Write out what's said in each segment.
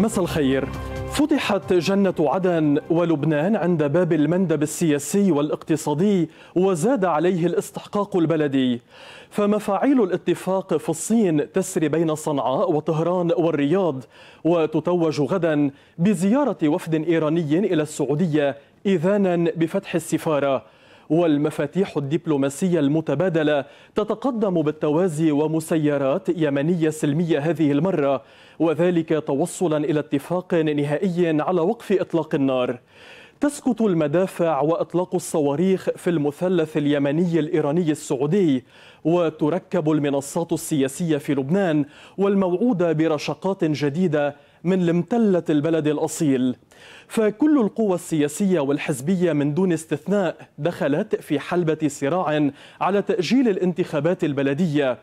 مساء الخير فتحت جنة عدن ولبنان عند باب المندب السياسي والاقتصادي وزاد عليه الاستحقاق البلدي فمفاعيل الاتفاق في الصين تسري بين صنعاء وطهران والرياض وتتوج غدا بزيارة وفد إيراني إلى السعودية إذانا بفتح السفارة والمفاتيح الدبلوماسية المتبادلة تتقدم بالتوازي ومسيرات يمنية سلمية هذه المرة وذلك توصلا إلى اتفاق نهائي على وقف إطلاق النار تسكت المدافع واطلاق الصواريخ في المثلث اليمني الايراني السعودي وتركب المنصات السياسيه في لبنان والموعوده برشقات جديده من لمتلة البلد الأصيل فكل القوى السياسية والحزبية من دون استثناء دخلت في حلبة صراع على تأجيل الانتخابات البلدية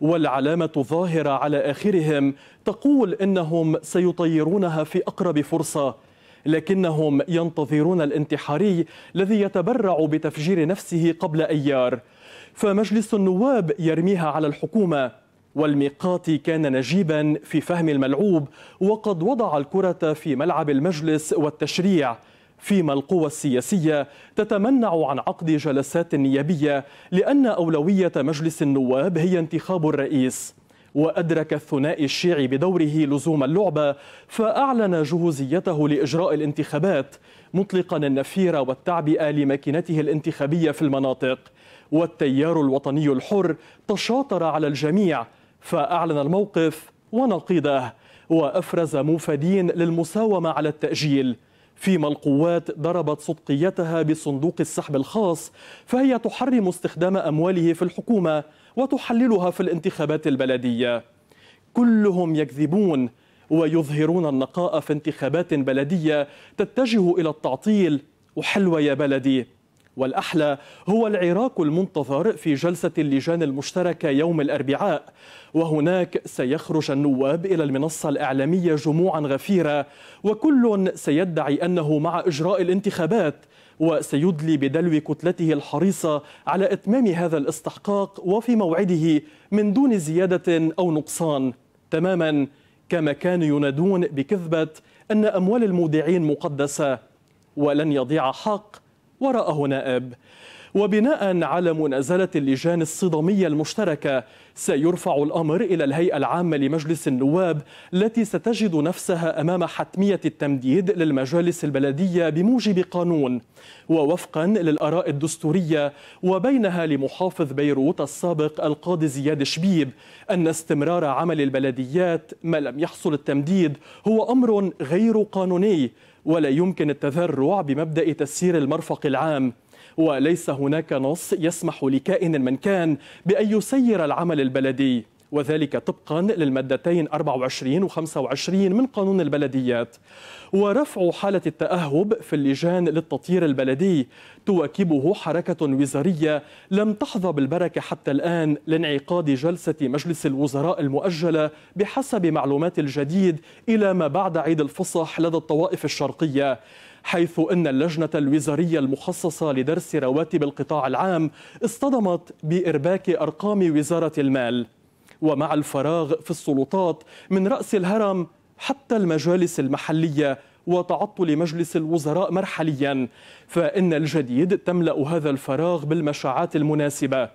والعلامة الظاهرة على آخرهم تقول إنهم سيطيرونها في أقرب فرصة لكنهم ينتظرون الانتحاري الذي يتبرع بتفجير نفسه قبل أيار فمجلس النواب يرميها على الحكومة والميقات كان نجيبا في فهم الملعوب وقد وضع الكرة في ملعب المجلس والتشريع فيما القوى السياسية تتمنع عن عقد جلسات نيابية لأن أولوية مجلس النواب هي انتخاب الرئيس وأدرك الثنائي الشيعي بدوره لزوم اللعبة فأعلن جهوزيته لإجراء الانتخابات مطلقا النفير والتعبئة لماكنته الانتخابية في المناطق والتيار الوطني الحر تشاطر على الجميع فأعلن الموقف ونقيضه وأفرز موفدين للمساومة على التأجيل فيما القوات ضربت صدقيتها بصندوق السحب الخاص فهي تحرم استخدام أمواله في الحكومة وتحللها في الانتخابات البلدية كلهم يكذبون ويظهرون النقاء في انتخابات بلدية تتجه إلى التعطيل وحلوى يا بلدي والأحلى هو العراق المنتظر في جلسة اللجان المشتركة يوم الأربعاء وهناك سيخرج النواب إلى المنصة الإعلامية جموعا غفيرة وكل سيدعي أنه مع إجراء الانتخابات وسيدلي بدلو كتلته الحريصة على إتمام هذا الاستحقاق وفي موعده من دون زيادة أو نقصان تماما كما كانوا ينادون بكذبة أن أموال المودعين مقدسة ولن يضيع حق وراءه نائب وبناء على منازلة اللجان الصدامية المشتركة سيرفع الأمر إلى الهيئة العامة لمجلس النواب التي ستجد نفسها أمام حتمية التمديد للمجالس البلدية بموجب قانون ووفقا للأراء الدستورية وبينها لمحافظ بيروت السابق القاضي زياد شبيب أن استمرار عمل البلديات ما لم يحصل التمديد هو أمر غير قانوني ولا يمكن التذرع بمبدأ تسيير المرفق العام وليس هناك نص يسمح لكائن من كان بأن يسير العمل البلدي وذلك طبقا للمادتين 24 و25 من قانون البلديات ورفع حالة التأهب في اللجان للتطهير البلدي تواكبه حركة وزارية لم تحظى بالبركة حتى الآن لانعقاد جلسة مجلس الوزراء المؤجلة بحسب معلومات الجديد إلى ما بعد عيد الفصح لدى الطوائف الشرقية حيث ان اللجنه الوزاريه المخصصه لدرس رواتب القطاع العام اصطدمت بارباك ارقام وزاره المال ومع الفراغ في السلطات من رأس الهرم حتى المجالس المحلية وتعطل مجلس الوزراء مرحليا فإن الجديد تملأ هذا الفراغ بالمشاعات المناسبة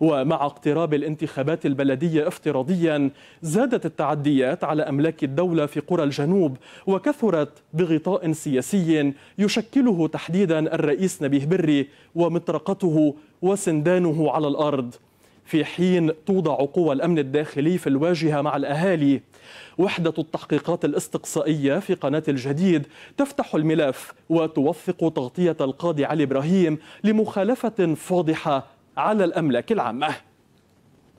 ومع اقتراب الانتخابات البلدية افتراضيا زادت التعديات على أملاك الدولة في قرى الجنوب وكثرت بغطاء سياسي يشكله تحديدا الرئيس نبيه بري ومطرقته وسندانه على الأرض في حين توضع قوى الأمن الداخلي في الواجهة مع الأهالي وحدة التحقيقات الاستقصائية في قناة الجديد تفتح الملف وتوثق تغطية القاضي علي إبراهيم لمخالفة فاضحة على الأملاك العامة